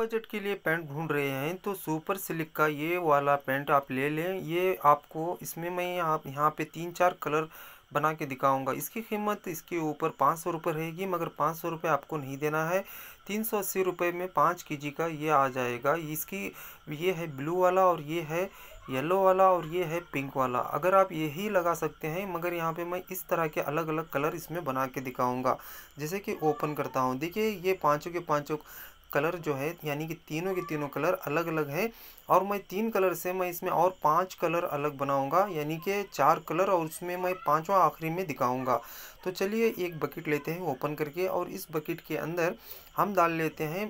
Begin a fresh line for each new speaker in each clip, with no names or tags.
budget के लिए pant ढूंढ रहे हैं तो सुपर सिल्क का ये वाला पैंट आप ले लें ये आपको इसमें मैं यहाँ यहाँ पे तीन चार कलर बना के दिखाऊंगा इसकी कीमत इसके ऊपर पाँच सौ रुपये रहेगी मगर पाँच सौ रुपये आपको नहीं देना है तीन सौ अस्सी रुपये में पाँच के का ये आ जाएगा इसकी ये है ब्लू वाला और ये है येलो वाला और ये है पिंक वाला अगर आप यही लगा सकते हैं मगर यहाँ पे मैं इस तरह के अलग अलग कलर इसमें बना के दिखाऊंगा जैसे कि ओपन करता हूँ देखिए ये पाँचों के पाँचों कलर जो है यानी कि तीनों के तीनों कलर अलग अलग है और मैं तीन कलर से मैं इसमें और पांच कलर अलग बनाऊंगा यानी कि चार कलर और उसमें मैं पांचवा आखिरी में दिखाऊंगा तो चलिए एक बकेट लेते हैं ओपन करके और इस बकेट के अंदर हम डाल लेते हैं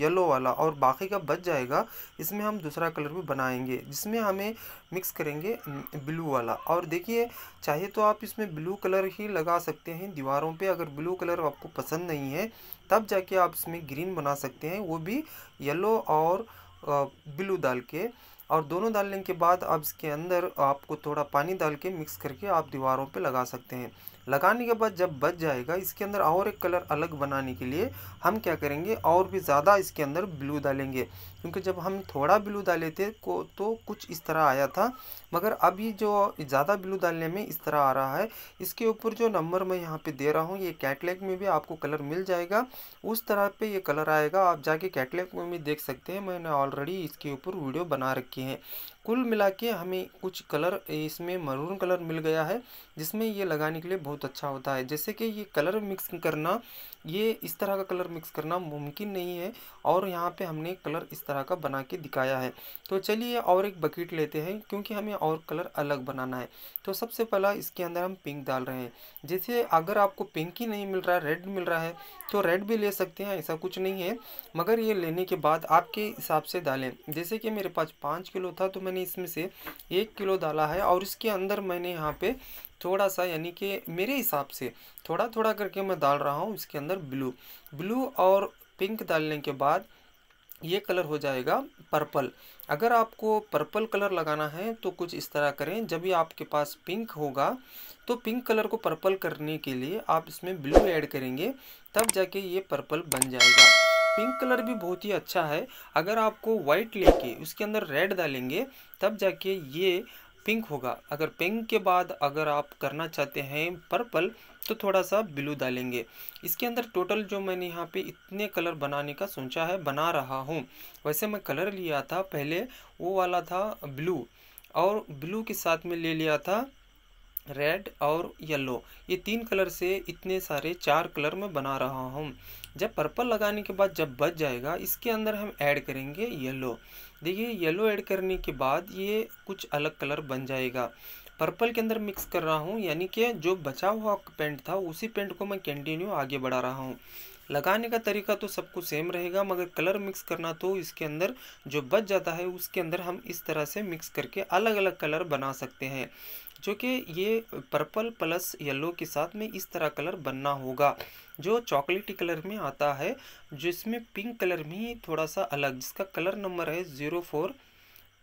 येलो वाला और बाकी का बच जाएगा इसमें हम दूसरा कलर भी बनाएंगे जिसमें हमें मिक्स करेंगे ब्लू वाला और देखिए चाहे तो आप इसमें ब्लू कलर ही लगा सकते हैं दीवारों पर अगर ब्लू कलर आपको पसंद नहीं है तब जाके आप इसमें ग्रीन बना सकते हैं वो भी येलो और ब्लू डाल के और दोनों डालने के बाद अब इसके अंदर आपको थोड़ा पानी डाल के मिक्स करके आप दीवारों पे लगा सकते हैं लगाने के बाद जब बच जाएगा इसके अंदर और एक कलर अलग बनाने के लिए हम क्या करेंगे और भी ज़्यादा इसके अंदर ब्लू डालेंगे क्योंकि जब हम थोड़ा ब्लू डाले थे को तो कुछ इस तरह आया था मगर अभी जो ज़्यादा ब्लू डालने में इस तरह आ रहा है इसके ऊपर जो नंबर मैं यहाँ पे दे रहा हूँ ये कैटलैग में भी आपको कलर मिल जाएगा उस तरह पे ये कलर आएगा आप जाके कैटलैग में भी देख सकते हैं मैंने ऑलरेडी इसके ऊपर वीडियो बना रखी है कुल मिला के हमें कुछ कलर इसमें मरून कलर मिल गया है जिसमें ये लगाने के लिए बहुत अच्छा होता है जैसे कि ये कलर मिक्स करना ये इस तरह का कलर मिक्स करना मुमकिन नहीं है और यहाँ पे हमने कलर इस तरह का बना के दिखाया है तो चलिए और एक बकेट लेते हैं क्योंकि हमें और कलर अलग बनाना है तो सबसे पहला इसके अंदर हम पिंक डाल रहे हैं जैसे अगर आपको पिंक ही नहीं मिल रहा है रेड मिल रहा है तो रेड भी ले सकते हैं ऐसा कुछ नहीं है मगर ये लेने के बाद आपके हिसाब से डालें जैसे कि मेरे पास पाँच किलो था तो मैंने मैंने इसमें से एक किलो डाला है और इसके अंदर मैंने यहाँ पे थोड़ा सा यानी कि मेरे हिसाब से थोड़ा थोड़ा करके मैं डाल रहा हूँ इसके अंदर ब्लू ब्लू और पिंक डालने के बाद ये कलर हो जाएगा पर्पल अगर आपको पर्पल कलर लगाना है तो कुछ इस तरह करें जब भी आपके पास पिंक होगा तो पिंक कलर को पर्पल करने के लिए आप इसमें ब्लू ऐड करेंगे तब जाके ये पर्पल बन जाएगा पिंक कलर भी बहुत ही अच्छा है अगर आपको वाइट लेके उसके अंदर रेड डालेंगे तब जाके ये पिंक होगा अगर पिंक के बाद अगर आप करना चाहते हैं पर्पल तो थोड़ा सा ब्लू डालेंगे इसके अंदर टोटल जो मैंने यहाँ पे इतने कलर बनाने का सोचा है बना रहा हूँ वैसे मैं कलर लिया था पहले वो वाला था ब्लू और ब्लू के साथ में ले लिया था रेड और येलो ये तीन कलर से इतने सारे चार कलर में बना रहा हूँ जब पर्पल लगाने के बाद जब बच जाएगा इसके अंदर हम ऐड करेंगे येलो देखिए येलो ऐड करने के बाद ये कुछ अलग कलर बन जाएगा पर्पल के अंदर मिक्स कर रहा हूँ यानी कि जो बचा हुआ पेंट था उसी पेंट को मैं कंटिन्यू आगे बढ़ा रहा हूँ लगाने का तरीका तो सब कुछ सेम रहेगा मगर कलर मिक्स करना तो इसके अंदर जो बच जाता है उसके अंदर हम इस तरह से मिक्स करके अलग अलग कलर बना सकते हैं जो कि ये पर्पल प्लस येलो के साथ में इस तरह कलर बनना होगा जो चॉकलेटी कलर में आता है जिसमें पिंक कलर भी थोड़ा सा अलग जिसका कलर नंबर है ज़ीरो फोर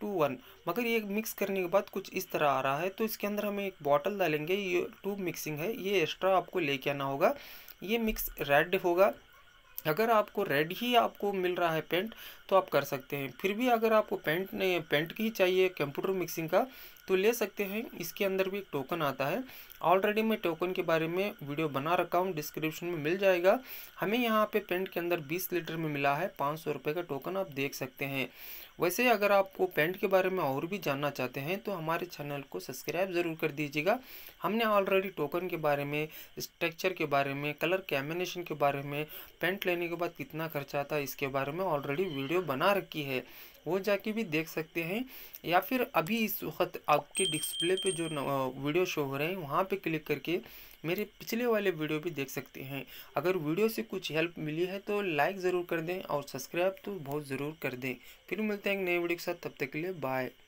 टू वन मगर ये मिक्स करने के बाद कुछ इस तरह आ रहा है तो इसके अंदर हमें एक बॉटल डालेंगे ये टू मिक्सिंग है ये एक्स्ट्रा आपको लेके आना होगा ये मिक्स रेड होगा अगर आपको रेड ही आपको मिल रहा है पेंट तो आप कर सकते हैं फिर भी अगर आपको पेंट ने पेंट की चाहिए कंप्यूटर मिक्सिंग का तो ले सकते हैं इसके अंदर भी एक टोकन आता है ऑलरेडी मैं टोकन के बारे में वीडियो बना रखा हूँ डिस्क्रिप्शन में मिल जाएगा हमें यहाँ पे पेंट के अंदर 20 लीटर में मिला है पाँच सौ रुपये का टोकन आप देख सकते हैं वैसे अगर आपको पेंट के बारे में और भी जानना चाहते हैं तो हमारे चैनल को सब्सक्राइब ज़रूर कर दीजिएगा हमने ऑलरेडी टोकन के बारे में स्ट्रक्चर के बारे में कलर कैम्बिनेशन के बारे में पेंट लेने के बाद कितना खर्चा आता है इसके बारे में ऑलरेडी वीडियो वीडियो बना रखी है वो जाके भी देख सकते हैं या फिर अभी इस वक्त आपके डिस्प्ले पे जो वीडियो शो हो रहे हैं वहाँ पे क्लिक करके मेरे पिछले वाले वीडियो भी देख सकते हैं अगर वीडियो से कुछ हेल्प मिली है तो लाइक ज़रूर कर दें और सब्सक्राइब तो बहुत ज़रूर कर दें फिर मिलते हैं एक नए वीडियो के साथ तब तक के लिए बाय